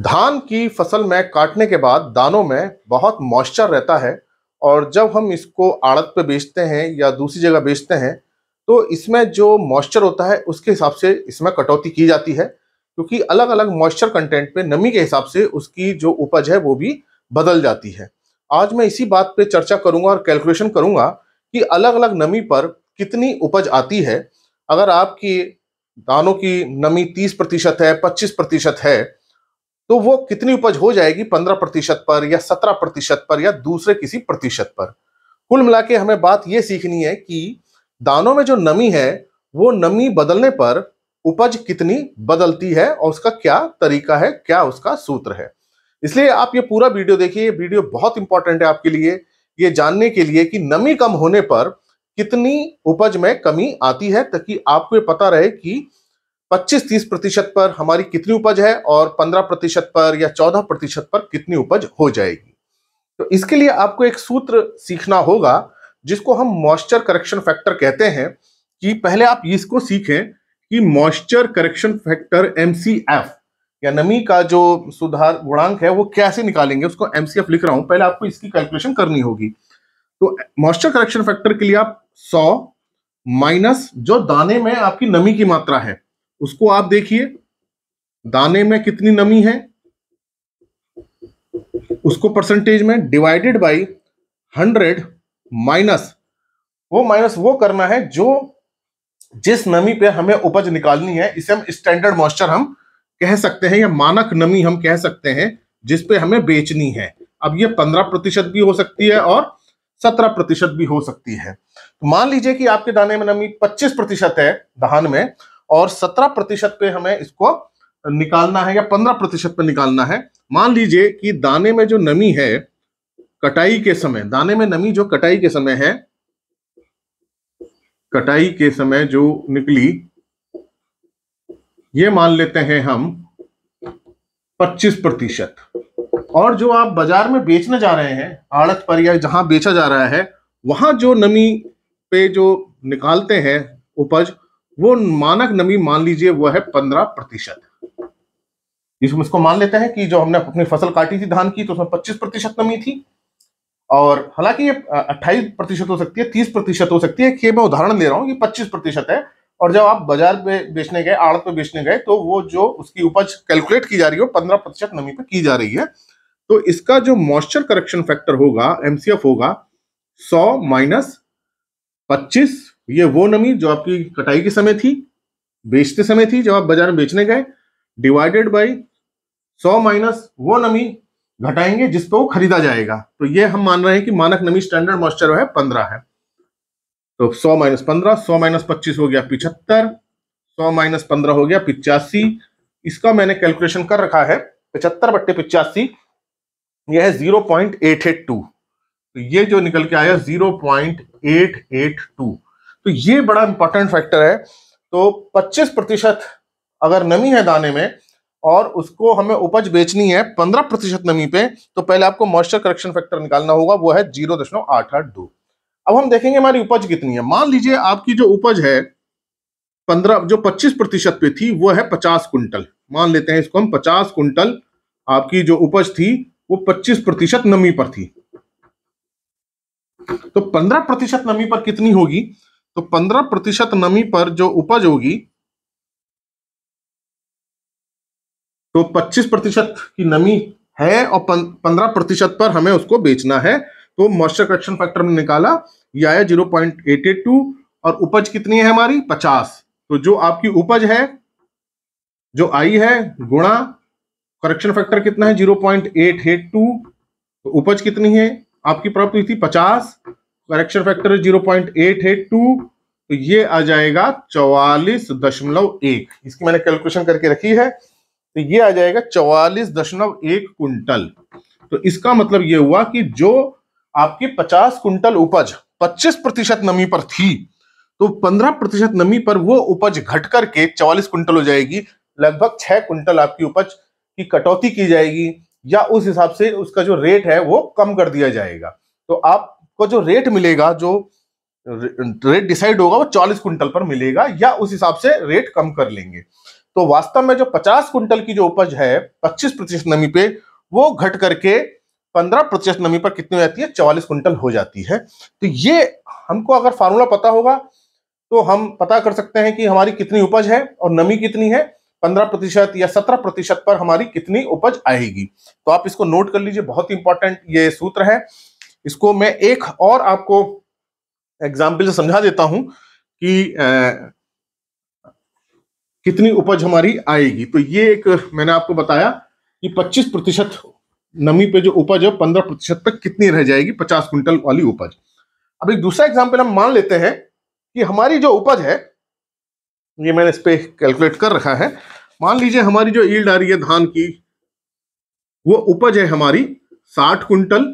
धान की फसल में काटने के बाद दानों में बहुत मॉइस्चर रहता है और जब हम इसको आड़त पे बेचते हैं या दूसरी जगह बेचते हैं तो इसमें जो मॉइस्चर होता है उसके हिसाब से इसमें कटौती की जाती है क्योंकि अलग अलग मॉइस्चर कंटेंट पे नमी के हिसाब से उसकी जो उपज है वो भी बदल जाती है आज मैं इसी बात पे चर्चा करूंगा और कैलकुलेशन करूंगा कि अलग अलग नमी पर कितनी उपज आती है अगर आपकी दानों की नमी 30 प्रतिशत है 25 प्रतिशत है तो वो कितनी उपज हो जाएगी पंद्रह प्रतिशत पर या सत्रह प्रतिशत पर या दूसरे किसी प्रतिशत पर कुल मिला के हमें बात यह सीखनी है कि दानों में जो नमी है वो नमी बदलने पर उपज कितनी बदलती है और उसका क्या तरीका है क्या उसका सूत्र है इसलिए आप ये पूरा वीडियो देखिए ये वीडियो बहुत इंपॉर्टेंट है आपके लिए ये जानने के लिए कि नमी कम होने पर कितनी उपज में कमी आती है ताकि आपको ये पता रहे कि पच्चीस तीस प्रतिशत पर हमारी कितनी उपज है और पंद्रह प्रतिशत पर या चौदह प्रतिशत पर कितनी उपज हो जाएगी तो इसके लिए आपको एक सूत्र सीखना होगा जिसको हम मॉइस्चर करेक्शन फैक्टर कहते हैं कि पहले आप इसको सीखें कि मॉइस्चर करेक्शन फैक्टर एम या नमी का जो सुधार गुणांक है वो कैसे निकालेंगे उसको एम लिख रहा हूं पहले आपको इसकी कैलकुलेशन करनी होगी तो मॉइस्चर करेक्शन फैक्टर के लिए आप सौ माइनस जो दाने में आपकी नमी की मात्रा है उसको आप देखिए दाने में कितनी नमी है उसको परसेंटेज में डिवाइडेड बाई हंड्रेड माइनस वो माइनस वो करना है जो जिस नमी पे हमें उपज निकालनी है इसे हम स्टैंडर्ड मॉइस्चर हम कह सकते हैं या मानक नमी हम कह सकते हैं जिस पे हमें बेचनी है अब ये पंद्रह प्रतिशत भी हो सकती है और सत्रह प्रतिशत भी हो सकती है तो मान लीजिए कि आपके दाने में नमी पच्चीस प्रतिशत है धान में और सत्रह प्रतिशत पे हमें इसको निकालना है या पंद्रह प्रतिशत पे निकालना है मान लीजिए कि दाने में जो नमी है कटाई के समय दाने में नमी जो कटाई के समय है कटाई के समय जो निकली ये मान लेते हैं हम 25 प्रतिशत और जो आप बाजार में बेचने जा रहे हैं आड़त पर या जहां बेचा जा रहा है वहां जो नमी पे जो निकालते हैं उपज वो मानक नमी मान लीजिए वो है पंद्रह प्रतिशत इसमें इसको मान लेते हैं कि जो हमने अपनी फसल काटी थी धान की तो उसमें पच्चीस प्रतिशत नमी थी और हालांकि ये अट्ठाईस प्रतिशत हो सकती है तीस प्रतिशत हो सकती है कि मैं उदाहरण दे रहा हूँ कि पच्चीस प्रतिशत है और जब आप बाजार में बेचने गए आड़त पे बेचने गए तो वो जो उसकी उपज कैलकुलेट की जा रही है वो पंद्रह प्रतिशत नमी पे की जा रही है तो इसका जो मॉइस्चर करेक्शन फैक्टर होगा एमसीएफ होगा सौ माइनस पच्चीस ये वो नमी जो आपकी कटाई के समय थी बेचते समय थी जब आप बाजार में बेचने गए डिवाइडेड बाई सौ माइनस वो नमी घटाएंगे जिस पर वो खरीदा जाएगा तो ये हम मान रहे हैं कि मानक नमी स्टैंडर्ड मॉइस्चर है पंद्रह है तो सौ माइनस पंद्रह सौ माइनस पच्चीस हो गया पिछहत्तर सौ माइनस पंद्रह हो गया पिचासी इसका मैंने कैलकुलेशन कर रखा है पचहत्तर बट्टे पिचासी यह है zero point eight eight two तो ये जो निकल के आया zero point eight eight two तो ये बड़ा इंपॉर्टेंट फैक्टर है तो 25 प्रतिशत अगर नमी है दाने में और उसको हमें उपज बेचनी है 15 प्रतिशत नमी पे तो पहले आपको मॉइस्चर करेक्शन फैक्टर निकालना होगा वो है जीरो दशमलव आठ आठ दो अब हम देखेंगे हमारी उपज कितनी है मान लीजिए आपकी जो उपज है पंद्रह जो पच्चीस प्रतिशत पे थी वो है पचास कुंटल मान लेते हैं इसको हम पचास कुंटल आपकी जो उपज थी वो पच्चीस प्रतिशत नमी पर थी तो पंद्रह प्रतिशत नमी पर कितनी होगी तो पंद्रह प्रतिशत नमी पर जो उपज होगी तो पच्चीस प्रतिशत की नमी है और पंद्रह प्रतिशत पर हमें उसको बेचना है तो मॉइस्चर करेक्शन फैक्टर में निकाला यह आया zero point eight eight two और उपज कितनी है हमारी पचास तो जो आपकी उपज है जो आई है गुणा करेक्शन फैक्टर कितना है zero point eight eight two तो उपज कितनी है आपकी प्राप्त हुई थी पचास correction factor zero point eight है टू तो ये आ जाएगा चौवालीस दशमलव एक इसकी मैंने कैलकुलेशन करके रखी है तो ये आ जाएगा चौवालीस दशमलव एक कुंटल तो इसका मतलब ये हुआ कि जो आपकी पचास कुंटल उपज पच्चीस प्रतिशत नमी पर थी तो पंद्रह प्रतिशत नमी पर वो उपज घट करके चौवालीस कुंटल हो जाएगी लगभग छह कुंटल आपकी उपज की कटौती की जाएगी या उस हिसाब से उसका जो रेट है वो कम कर दिया जाएगा तो आप को जो रेट मिलेगा जो रेट डिसाइड होगा वो चालीस क्विंटल पर मिलेगा या उस हिसाब से रेट कम कर लेंगे तो वास्तव में जो पचास क्विंटल की जो उपज है पच्चीस प्रतिशत नमी पे वो घट करके पंद्रह प्रतिशत नमी पर कितनी हो जाती है चौवालीस क्विंटल हो जाती है तो ये हमको अगर फार्मूला पता होगा तो हम पता कर सकते हैं कि हमारी कितनी उपज है और नमी कितनी है पंद्रह प्रतिशत या सत्रह प्रतिशत पर हमारी कितनी उपज आएगी तो आप इसको नोट कर लीजिए बहुत इंपॉर्टेंट ये सूत्र है इसको मैं एक और आपको एग्जाम्पल से समझा देता हूं कि आ, कितनी उपज हमारी आएगी तो ये एक मैंने आपको बताया कि 25 प्रतिशत नमी पे जो उपज है 15 प्रतिशत तक कितनी रह जाएगी 50 क्विंटल वाली उपज अब एक दूसरा एग्जाम्पल हम मान लेते हैं कि हमारी जो उपज है ये मैंने इस पर कैलकुलेट कर रखा है मान लीजिए हमारी जो ईल्ड आ रही है धान की वो उपज है हमारी साठ क्विंटल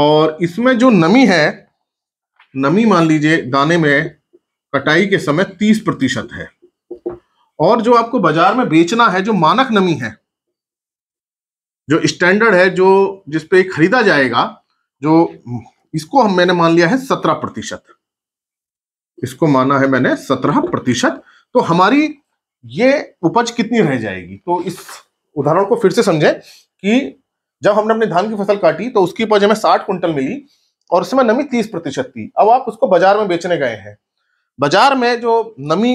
और इसमें जो नमी है नमी मान लीजिए दाने में कटाई के समय तीस प्रतिशत है और जो आपको बाजार में बेचना है जो मानक नमी है जो स्टैंडर्ड है जो जिस पे खरीदा जाएगा जो इसको हम मैंने मान लिया है सत्रह प्रतिशत इसको माना है मैंने सत्रह प्रतिशत तो हमारी ये उपज कितनी रह जाएगी तो इस उदाहरण को फिर से समझें कि जब हमने अपनी धान की फसल काटी तो उसकी उपज हमें साठ क्विंटल मिली और उसमें नमी तीस प्रतिशत थी अब आप उसको बाजार में बेचने गए हैं बाजार में जो नमी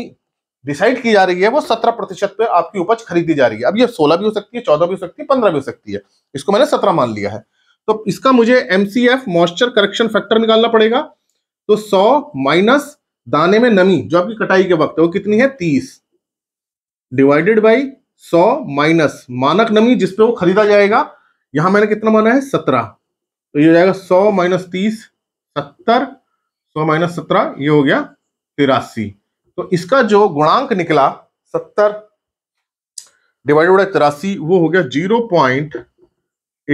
डिसाइड की जा रही है वो सत्रह प्रतिशत पे आपकी उपज खरीदी जा रही है अब ये सोलह भी हो सकती है चौदह भी हो सकती है पंद्रह भी हो सकती है इसको मैंने सत्रह मान लिया है तो इसका मुझे एमसीएफ मॉइस्चर करेक्शन फैक्टर निकालना पड़ेगा तो सौ माइनस दाने में नमी जो आपकी कटाई के वक्त है वो कितनी है तीस डिवाइडेड बाई सौ माइनस मानक नमी जिसपे वो खरीदा जाएगा यहां मैंने कितना माना है सत्रह तो ये हो जाएगा सौ माइनस तीस सत्तर सौ माइनस सत्रह ये हो गया तिरासी तो इसका जो गुणांक निकला सत्तर डिवाइडेड बाय तिरासी वो हो गया zero point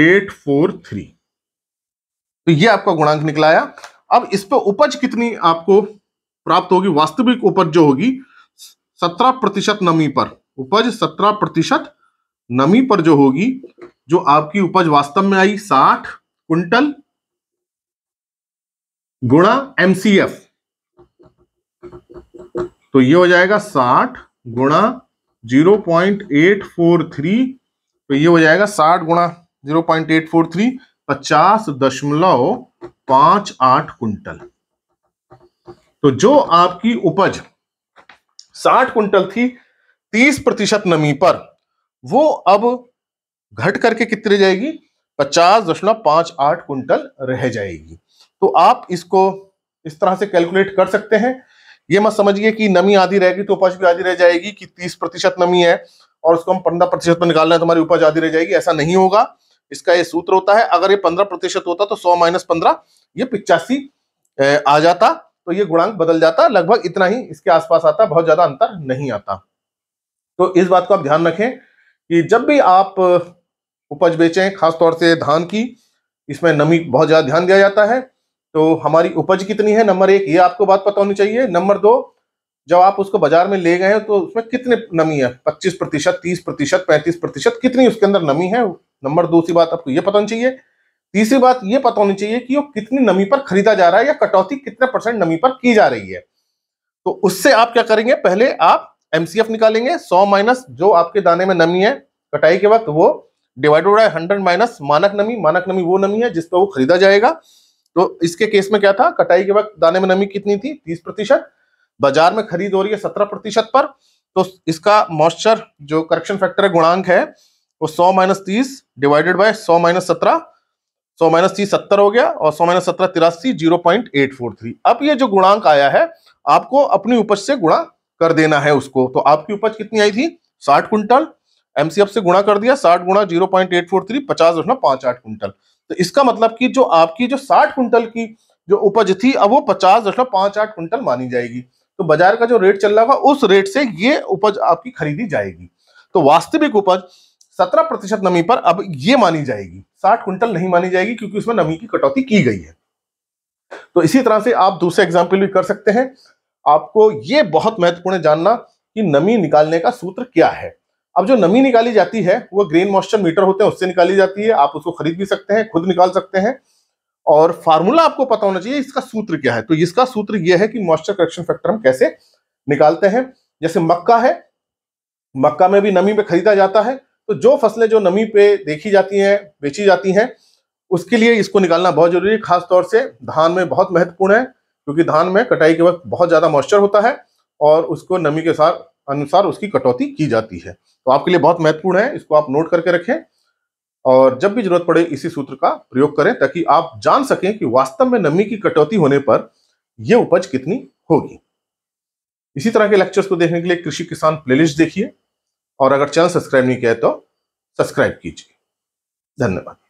eight four three तो ये आपका गुणांक निकलाया अब इस पर उपज कितनी आपको प्राप्त होगी वास्तविक उपज जो होगी सत्रह प्रतिशत नमी पर उपज सत्रह प्रतिशत नमी पर जो होगी जो आपकी उपज वास्तव में आई साठ कुंटल गुणा एमसीएफ तो ये हो जाएगा साठ गुणा zero point eight four three तो ये हो जाएगा साठ गुणा zero point eight four three पचास दशमलव पांच आठ कुंटल तो जो आपकी उपज साठ कुंटल थी तीस प्रतिशत नमी पर वो अब घट करके कितनी रह जाएगी पचास दशमलव पांच आठ कुंटल रह जाएगी तो आप इसको इस तरह से कैलकुलेट कर सकते हैं ये मत समझिए कि नमी आधी रहेगी तो उपज भी आधी रह जाएगी कि तीस प्रतिशत नमी है और उसको हम पंद्रह प्रतिशत में निकालना है तो हमारी उपज आधी रह जाएगी ऐसा नहीं होगा इसका ये सूत्र होता है अगर ये पंद्रह प्रतिशत होता तो सौ माइनस पंद्रह ये पिचासी आ जाता तो ये गुणांक बदल जाता लगभग इतना ही इसके आसपास आता बहुत ज्यादा अंतर नहीं आता तो इस बात को आप ध्यान रखें कि जब भी आप उपज बेचें खासतौर से धान की इसमें नमी बहुत ज़्यादा ध्यान दिया जाता है तो हमारी उपज कितनी है नंबर एक ये आपको बात पता होनी चाहिए नंबर दो जब आप उसको बाजार में ले गए तो उसमें कितनी नमी है पच्चीस प्रतिशत तीस प्रतिशत पैंतीस प्रतिशत कितनी उसके अंदर नमी है नंबर दूसरी बात आपको ये पता होनी चाहिए तीसरी बात ये पता होनी चाहिए कि वो कितनी नमी पर खरीदा जा रहा है या कटौती कितने परसेंट नमी पर की जा रही है तो उससे आप क्या करेंगे पहले आप एमसीएफ निकालेंगे सौ माइनस जो आपके दाने में नमी है कटाई के वक्त वो डिवाइड हो रहा है हंड्रेड माइनस मानक नमी मानक नमी वो नमी है जिस पर वो खरीदा जाएगा तो इसके केस में क्या था कटाई के वक्त दाने में नमी कितनी थी तीस प्रतिशत बाजार में खरीद हो रही है सत्रह प्रतिशत पर तो इसका मॉइस्चर जो करेक्शन फैक्टर है गुणांक है वो सौ माइनस तीस डिवाइडेड बाय सौ माइनस सत्रह सौ माइनस तीस सत्तर हो गया और सौ माइनस सत्रह तिरासी zero point eight four three अब ये जो गुणांक आया है आपको अपनी उपज से गुणा कर देना है उसको तो आपकी उपज कितनी आई थी साठ कुंटल एमसीएफ से गुणा कर दिया साठ गुणा zero point eight four three पचास दशमलव पांच आठ क्विंटल तो इसका मतलब कि जो आपकी जो साठ क्विंटल की जो उपज थी अब वो पचास दशमलव पांच आठ क्विंटल मानी जाएगी तो बाजार का जो रेट चल रहा होगा उस रेट से ये उपज आपकी खरीदी जाएगी तो वास्तविक उपज सत्रह प्रतिशत नमी पर अब ये मानी जाएगी साठ कुंटल नहीं मानी जाएगी क्योंकि उसमें नमी की कटौती की गई है तो इसी तरह से आप दूसरे एग्जाम्पल भी कर सकते हैं आपको ये बहुत महत्वपूर्ण जानना कि नमी निकालने का सूत्र क्या है अब जो नमी निकाली जाती है वो ग्रेन मॉइस्चर मीटर होते हैं उससे निकाली जाती है आप उसको खरीद भी सकते हैं खुद निकाल सकते हैं और फार्मूला आपको पता होना चाहिए इसका सूत्र क्या है तो इसका सूत्र यह है कि मॉइस्चर करेक्शन फैक्टर हम कैसे निकालते हैं जैसे मक्का है मक्का में भी नमी पे खरीदा जाता है तो जो फसलें जो नमी पे देखी जाती हैं बेची जाती हैं उसके लिए इसको निकालना बहुत जरूरी है खासतौर से धान में बहुत महत्वपूर्ण है क्योंकि धान में कटाई के वक्त बहुत ज़्यादा मॉइस्चर होता है और उसको नमी के साथ अनुसार उसकी कटौती की जाती है तो आपके लिए बहुत महत्वपूर्ण है इसको आप नोट करके रखें और जब भी जरूरत पड़े इसी सूत्र का प्रयोग करें ताकि आप जान सकें कि वास्तव में नमी की कटौती होने पर यह उपज कितनी होगी इसी तरह के लेक्चर्स को देखने के लिए कृषि किसान प्लेलिस्ट देखिए और अगर चैनल सब्सक्राइब नहीं किया है तो सब्सक्राइब कीजिए धन्यवाद